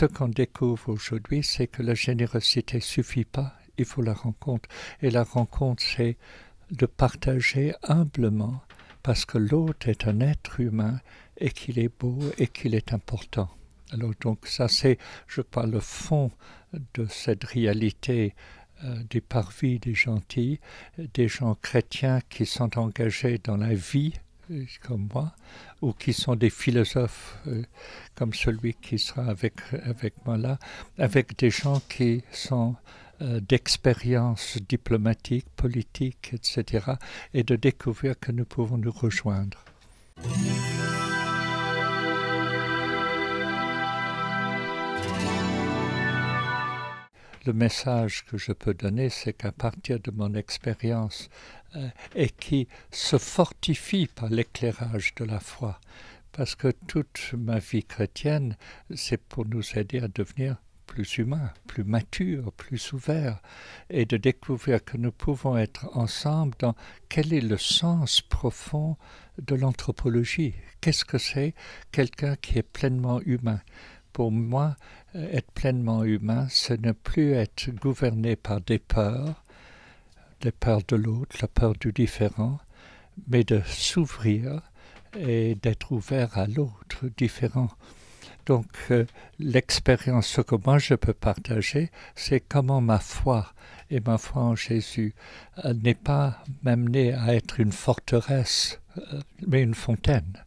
ce qu'on découvre aujourd'hui, c'est que la générosité suffit pas, il faut la rencontre. Et la rencontre, c'est de partager humblement parce que l'autre est un être humain et qu'il est beau et qu'il est important. Alors donc ça c'est, je parle, le fond de cette réalité euh, du parvis des gentils, des gens chrétiens qui sont engagés dans la vie comme moi, ou qui sont des philosophes euh, comme celui qui sera avec, avec moi là, avec des gens qui sont euh, d'expérience diplomatique, politique, etc., et de découvrir que nous pouvons nous rejoindre. le message que je peux donner, c'est qu'à partir de mon expérience, euh, et qui se fortifie par l'éclairage de la foi, parce que toute ma vie chrétienne, c'est pour nous aider à devenir plus humains, plus matures, plus ouverts, et de découvrir que nous pouvons être ensemble dans quel est le sens profond de l'anthropologie. Qu'est-ce que c'est quelqu'un qui est pleinement humain pour moi, euh, être pleinement humain, c'est ne plus être gouverné par des peurs, des peurs de l'autre, la peur du différent, mais de s'ouvrir et d'être ouvert à l'autre différent. Donc euh, l'expérience, que moi je peux partager, c'est comment ma foi et ma foi en Jésus euh, n'est pas m'amener à être une forteresse, mais une fontaine.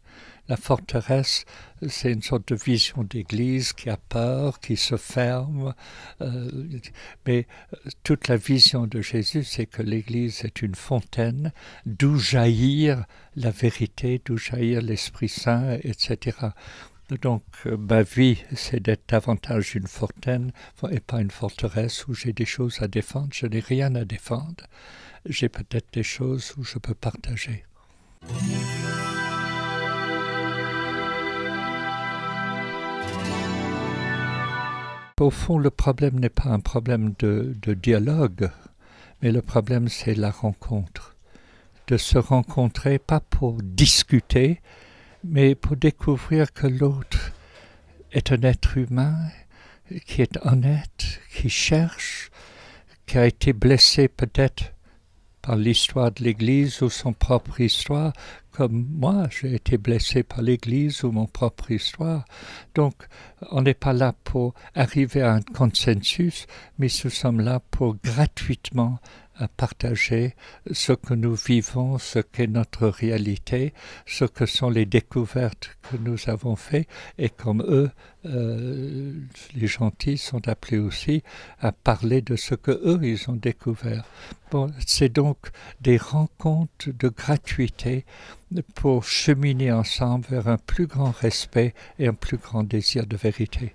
La forteresse, c'est une sorte de vision d'église qui a peur, qui se ferme. Euh, mais euh, toute la vision de Jésus, c'est que l'église est une fontaine d'où jaillir la vérité, d'où jaillir l'Esprit Saint, etc. Donc euh, ma vie, c'est d'être davantage une fontaine et pas une forteresse où j'ai des choses à défendre. Je n'ai rien à défendre. J'ai peut-être des choses où je peux partager. Au fond, le problème n'est pas un problème de, dialogue, mais le problème, c'est la rencontre. De se rencontrer, pas pour discuter, mais pour découvrir que l'autre est un être humain qui est honnête, qui cherche, qui a été blessé peut-être par l'histoire de l'Église ou son propre histoire, comme moi, j'ai été blessé par l'Église ou mon propre histoire. Donc, on n'est pas là pour arriver à un consensus, mais nous sommes là pour gratuitement à partager ce que nous vivons, ce qu'est notre réalité, ce que sont les découvertes que nous avons faites, et comme eux, euh, les gentils sont appelés aussi à parler de ce que eux ils ont découvert. Bon, c'est donc des rencontres de gratuité pour cheminer ensemble vers un plus grand respect et un plus grand désir de vérité.